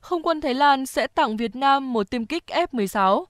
Không quân Thái Lan sẽ tặng Việt Nam một tiêm kích F-16.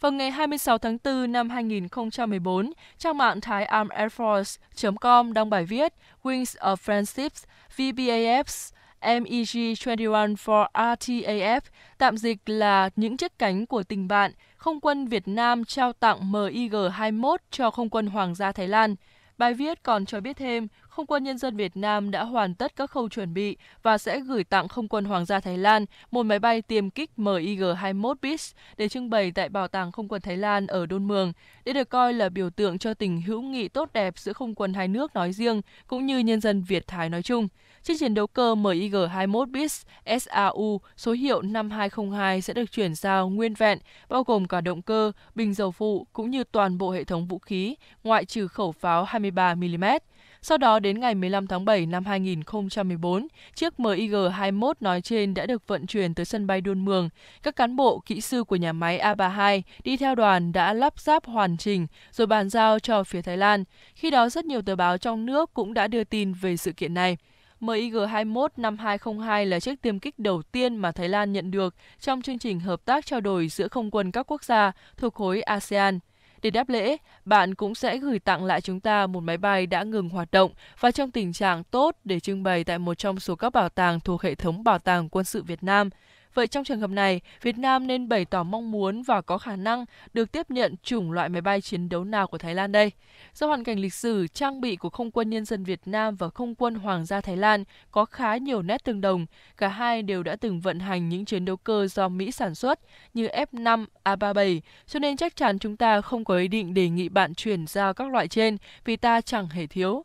Vào ngày 26 tháng 4 năm 2014, trang mạng Thai Armed Air Force.com đăng bài viết Wings of Friendships, VBAFs, MEG21 for RTAF, tạm dịch là những chiếc cánh của tình bạn, Không quân Việt Nam trao tặng MIG-21 cho Không quân Hoàng gia Thái Lan. Bài viết còn cho biết thêm, không quân Nhân dân Việt Nam đã hoàn tất các khâu chuẩn bị và sẽ gửi tặng Không quân Hoàng gia Thái Lan một máy bay tiêm kích MiG-21 Bis để trưng bày tại Bảo tàng Không quân Thái Lan ở Đôn Mường. Đây được coi là biểu tượng cho tình hữu nghị tốt đẹp giữa không quân hai nước nói riêng cũng như nhân dân Việt Thái nói chung. Chiếc chiến đấu cơ MiG-21 Bis SAU số hiệu 5202 sẽ được chuyển giao nguyên vẹn, bao gồm cả động cơ, bình dầu phụ cũng như toàn bộ hệ thống vũ khí, ngoại trừ khẩu pháo 23mm. Sau đó đến ngày 15 tháng 7 năm 2014, chiếc MiG-21 nói trên đã được vận chuyển tới sân bay Đôn Mường. Các cán bộ, kỹ sư của nhà máy A32 đi theo đoàn đã lắp ráp hoàn chỉnh rồi bàn giao cho phía Thái Lan. Khi đó rất nhiều tờ báo trong nước cũng đã đưa tin về sự kiện này. MiG-21 năm 2002 là chiếc tiêm kích đầu tiên mà Thái Lan nhận được trong chương trình hợp tác trao đổi giữa không quân các quốc gia thuộc khối ASEAN. Để đáp lễ, bạn cũng sẽ gửi tặng lại chúng ta một máy bay đã ngừng hoạt động và trong tình trạng tốt để trưng bày tại một trong số các bảo tàng thuộc hệ thống Bảo tàng Quân sự Việt Nam. Vậy trong trường hợp này, Việt Nam nên bày tỏ mong muốn và có khả năng được tiếp nhận chủng loại máy bay chiến đấu nào của Thái Lan đây? Do hoàn cảnh lịch sử, trang bị của Không quân Nhân dân Việt Nam và Không quân Hoàng gia Thái Lan có khá nhiều nét tương đồng. Cả hai đều đã từng vận hành những chiến đấu cơ do Mỹ sản xuất như F-5, A-37, cho nên chắc chắn chúng ta không có ý định đề nghị bạn chuyển giao các loại trên vì ta chẳng hề thiếu.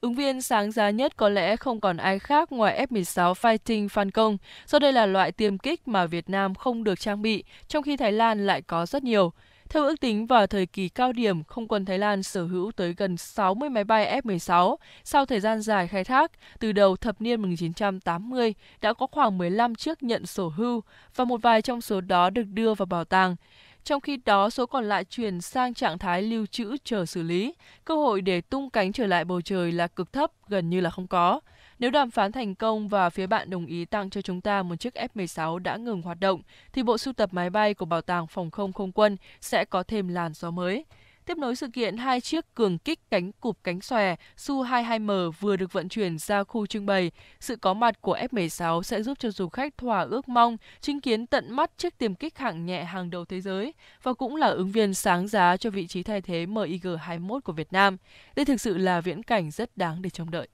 Ứng viên sáng giá nhất có lẽ không còn ai khác ngoài F-16 Fighting Falcon, do đây là loại tiêm kích mà Việt Nam không được trang bị, trong khi Thái Lan lại có rất nhiều. Theo ước tính, vào thời kỳ cao điểm, không quân Thái Lan sở hữu tới gần 60 máy bay F-16. Sau thời gian dài khai thác, từ đầu thập niên 1980 đã có khoảng 15 chiếc nhận sổ hưu và một vài trong số đó được đưa vào bảo tàng. Trong khi đó, số còn lại chuyển sang trạng thái lưu trữ chờ xử lý. Cơ hội để tung cánh trở lại bầu trời là cực thấp, gần như là không có. Nếu đàm phán thành công và phía bạn đồng ý tặng cho chúng ta một chiếc F-16 đã ngừng hoạt động, thì bộ sưu tập máy bay của Bảo tàng Phòng không Không quân sẽ có thêm làn gió mới. Tiếp nối sự kiện, hai chiếc cường kích cánh cụp cánh xòe Su-22M vừa được vận chuyển ra khu trưng bày. Sự có mặt của F-16 sẽ giúp cho du khách thỏa ước mong chứng kiến tận mắt chiếc tiềm kích hạng nhẹ hàng đầu thế giới và cũng là ứng viên sáng giá cho vị trí thay thế MiG-21 của Việt Nam. Đây thực sự là viễn cảnh rất đáng để trông đợi.